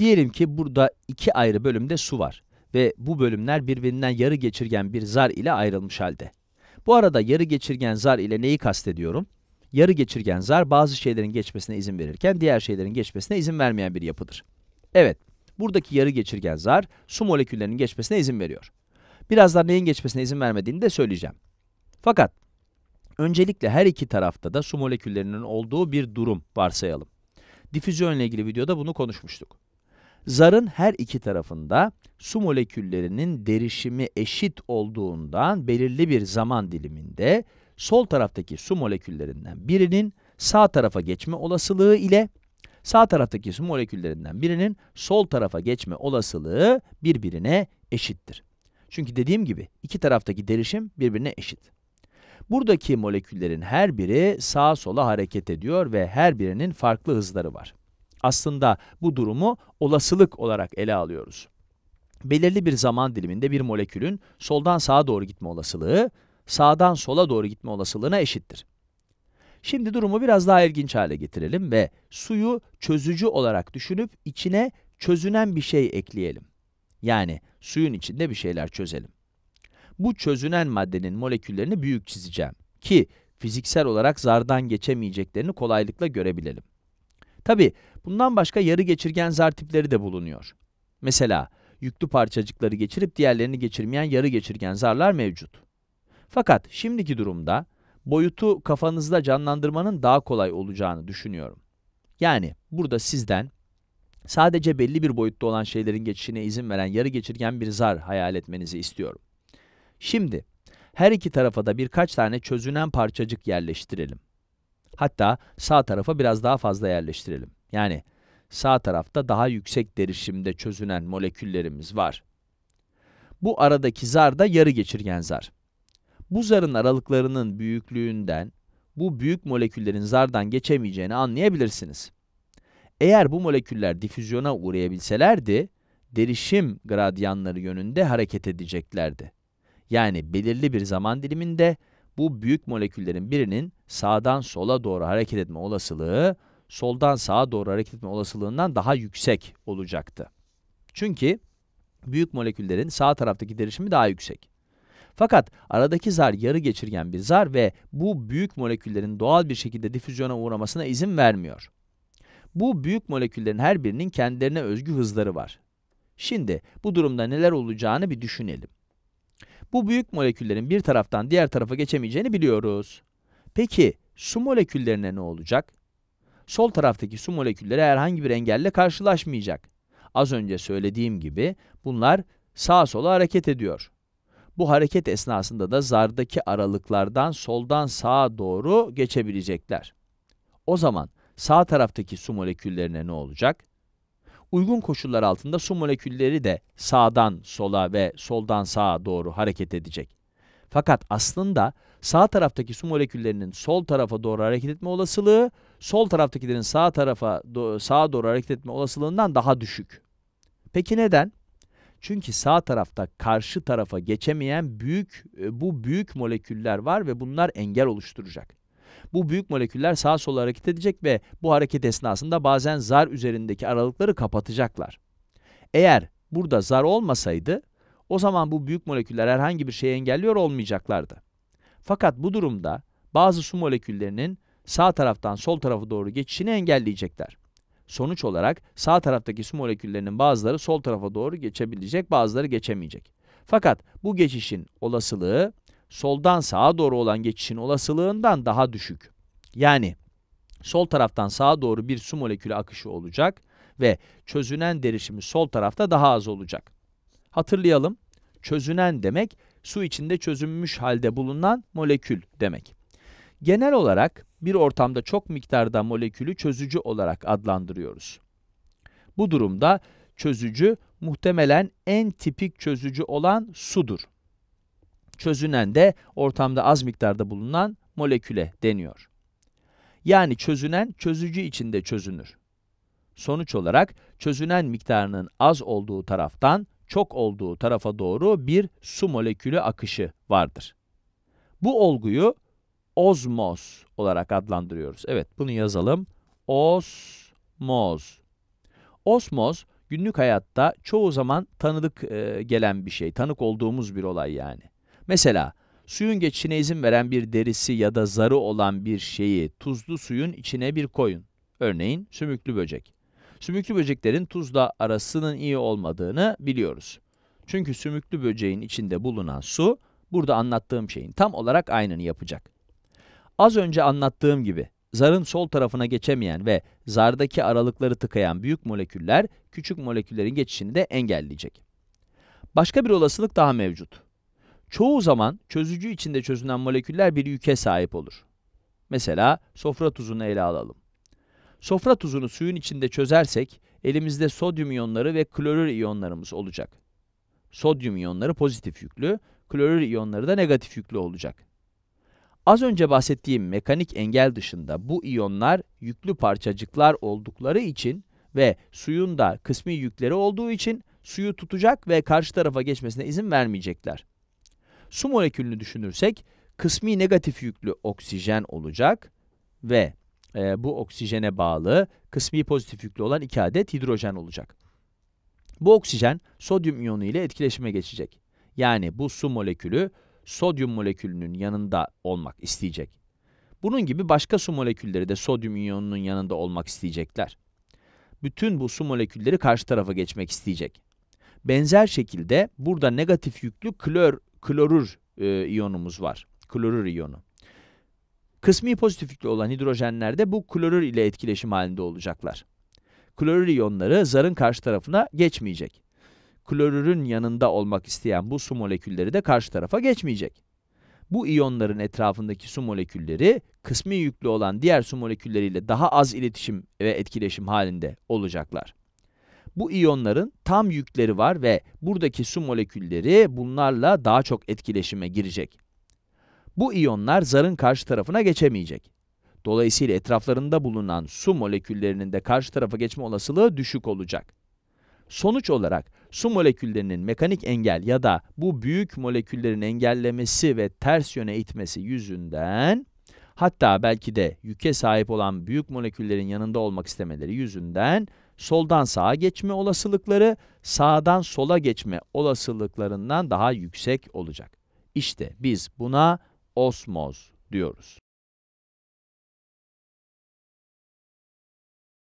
Diyelim ki burada iki ayrı bölümde su var ve bu bölümler birbirinden yarı geçirgen bir zar ile ayrılmış halde. Bu arada yarı geçirgen zar ile neyi kastediyorum? Yarı geçirgen zar bazı şeylerin geçmesine izin verirken diğer şeylerin geçmesine izin vermeyen bir yapıdır. Evet, buradaki yarı geçirgen zar su moleküllerinin geçmesine izin veriyor. Birazdan neyin geçmesine izin vermediğini de söyleyeceğim. Fakat öncelikle her iki tarafta da su moleküllerinin olduğu bir durum varsayalım. Difüzyon ile ilgili videoda bunu konuşmuştuk. Zarın her iki tarafında su moleküllerinin derişimi eşit olduğundan belirli bir zaman diliminde sol taraftaki su moleküllerinden birinin sağ tarafa geçme olasılığı ile sağ taraftaki su moleküllerinden birinin sol tarafa geçme olasılığı birbirine eşittir. Çünkü dediğim gibi iki taraftaki derişim birbirine eşit. Buradaki moleküllerin her biri sağa sola hareket ediyor ve her birinin farklı hızları var. Aslında bu durumu olasılık olarak ele alıyoruz. Belirli bir zaman diliminde bir molekülün soldan sağa doğru gitme olasılığı, sağdan sola doğru gitme olasılığına eşittir. Şimdi durumu biraz daha ilginç hale getirelim ve suyu çözücü olarak düşünüp içine çözünen bir şey ekleyelim. Yani suyun içinde bir şeyler çözelim. Bu çözünen maddenin moleküllerini büyük çizeceğim ki fiziksel olarak zardan geçemeyeceklerini kolaylıkla görebilelim. Tabi bundan başka yarı geçirgen zar tipleri de bulunuyor. Mesela yüklü parçacıkları geçirip diğerlerini geçirmeyen yarı geçirgen zarlar mevcut. Fakat şimdiki durumda boyutu kafanızda canlandırmanın daha kolay olacağını düşünüyorum. Yani burada sizden sadece belli bir boyutta olan şeylerin geçişine izin veren yarı geçirgen bir zar hayal etmenizi istiyorum. Şimdi her iki tarafa da birkaç tane çözünen parçacık yerleştirelim. Hatta sağ tarafa biraz daha fazla yerleştirelim. Yani sağ tarafta daha yüksek derişimde çözünen moleküllerimiz var. Bu aradaki zar da yarı geçirgen zar. Bu zarın aralıklarının büyüklüğünden bu büyük moleküllerin zardan geçemeyeceğini anlayabilirsiniz. Eğer bu moleküller difüzyona uğrayabilselerdi, derişim gradyanları yönünde hareket edeceklerdi. Yani belirli bir zaman diliminde bu büyük moleküllerin birinin sağdan sola doğru hareket etme olasılığı soldan sağa doğru hareket etme olasılığından daha yüksek olacaktı. Çünkü büyük moleküllerin sağ taraftaki derişimi daha yüksek. Fakat aradaki zar yarı geçirgen bir zar ve bu büyük moleküllerin doğal bir şekilde difüzyona uğramasına izin vermiyor. Bu büyük moleküllerin her birinin kendilerine özgü hızları var. Şimdi bu durumda neler olacağını bir düşünelim. Bu büyük moleküllerin bir taraftan diğer tarafa geçemeyeceğini biliyoruz. Peki su moleküllerine ne olacak? Sol taraftaki su molekülleri herhangi bir engelle karşılaşmayacak. Az önce söylediğim gibi bunlar sağa sola hareket ediyor. Bu hareket esnasında da zardaki aralıklardan soldan sağa doğru geçebilecekler. O zaman sağ taraftaki su moleküllerine ne olacak? uygun koşullar altında su molekülleri de sağdan sola ve soldan sağa doğru hareket edecek. Fakat aslında sağ taraftaki su moleküllerinin sol tarafa doğru hareket etme olasılığı sol taraftakilerin sağ tarafa do sağa doğru hareket etme olasılığından daha düşük. Peki neden? Çünkü sağ tarafta karşı tarafa geçemeyen büyük e, bu büyük moleküller var ve bunlar engel oluşturacak. Bu büyük moleküller sağa sola hareket edecek ve bu hareket esnasında bazen zar üzerindeki aralıkları kapatacaklar. Eğer burada zar olmasaydı, o zaman bu büyük moleküller herhangi bir şeyi engelliyor olmayacaklardı. Fakat bu durumda bazı su moleküllerinin sağ taraftan sol tarafı doğru geçişini engelleyecekler. Sonuç olarak sağ taraftaki su moleküllerinin bazıları sol tarafa doğru geçebilecek, bazıları geçemeyecek. Fakat bu geçişin olasılığı soldan sağa doğru olan geçişin olasılığından daha düşük. Yani sol taraftan sağa doğru bir su molekülü akışı olacak ve çözünen derişimi sol tarafta daha az olacak. Hatırlayalım, çözünen demek su içinde çözünmüş halde bulunan molekül demek. Genel olarak bir ortamda çok miktarda molekülü çözücü olarak adlandırıyoruz. Bu durumda çözücü muhtemelen en tipik çözücü olan sudur çözünen de ortamda az miktarda bulunan moleküle deniyor. Yani çözünen çözücü içinde çözünür. Sonuç olarak çözünen miktarının az olduğu taraftan çok olduğu tarafa doğru bir su molekülü akışı vardır. Bu olguyu ozmoz olarak adlandırıyoruz. Evet bunu yazalım. Osmos. Osmos günlük hayatta çoğu zaman tanıdık e, gelen bir şey, tanık olduğumuz bir olay yani. Mesela suyun geçişine izin veren bir derisi ya da zarı olan bir şeyi tuzlu suyun içine bir koyun. Örneğin sümüklü böcek. Sümüklü böceklerin tuzla arasının iyi olmadığını biliyoruz. Çünkü sümüklü böceğin içinde bulunan su, burada anlattığım şeyin tam olarak aynını yapacak. Az önce anlattığım gibi, zarın sol tarafına geçemeyen ve zardaki aralıkları tıkayan büyük moleküller, küçük moleküllerin geçişini de engelleyecek. Başka bir olasılık daha mevcut çoğu zaman çözücü içinde çözünen moleküller bir yüke sahip olur. Mesela sofra tuzunu ele alalım. Sofra tuzunu suyun içinde çözersek elimizde sodyum iyonları ve klorür iyonlarımız olacak. Sodyum iyonları pozitif yüklü, klorür iyonları da negatif yüklü olacak. Az önce bahsettiğim mekanik engel dışında bu iyonlar yüklü parçacıklar oldukları için ve suyun da kısmi yükleri olduğu için suyu tutacak ve karşı tarafa geçmesine izin vermeyecekler. Su molekülünü düşünürsek kısmi negatif yüklü oksijen olacak ve e, bu oksijene bağlı kısmi pozitif yüklü olan iki adet hidrojen olacak. Bu oksijen sodyum iyonu ile etkileşime geçecek. Yani bu su molekülü sodyum molekülünün yanında olmak isteyecek. Bunun gibi başka su molekülleri de sodyum iyonunun yanında olmak isteyecekler. Bütün bu su molekülleri karşı tarafa geçmek isteyecek. Benzer şekilde burada negatif yüklü klor klorür e, iyonumuz var. Klorür iyonu. Kısmi pozitiflikli olan hidrojenlerde bu klorür ile etkileşim halinde olacaklar. Klorür iyonları zarın karşı tarafına geçmeyecek. Klorürün yanında olmak isteyen bu su molekülleri de karşı tarafa geçmeyecek. Bu iyonların etrafındaki su molekülleri kısmi yüklü olan diğer su molekülleriyle daha az iletişim ve etkileşim halinde olacaklar. Bu iyonların tam yükleri var ve buradaki su molekülleri bunlarla daha çok etkileşime girecek. Bu iyonlar zarın karşı tarafına geçemeyecek. Dolayısıyla etraflarında bulunan su moleküllerinin de karşı tarafa geçme olasılığı düşük olacak. Sonuç olarak su moleküllerinin mekanik engel ya da bu büyük moleküllerin engellemesi ve ters yöne itmesi yüzünden hatta belki de yüke sahip olan büyük moleküllerin yanında olmak istemeleri yüzünden soldan sağa geçme olasılıkları sağdan sola geçme olasılıklarından daha yüksek olacak. İşte biz buna osmoz diyoruz.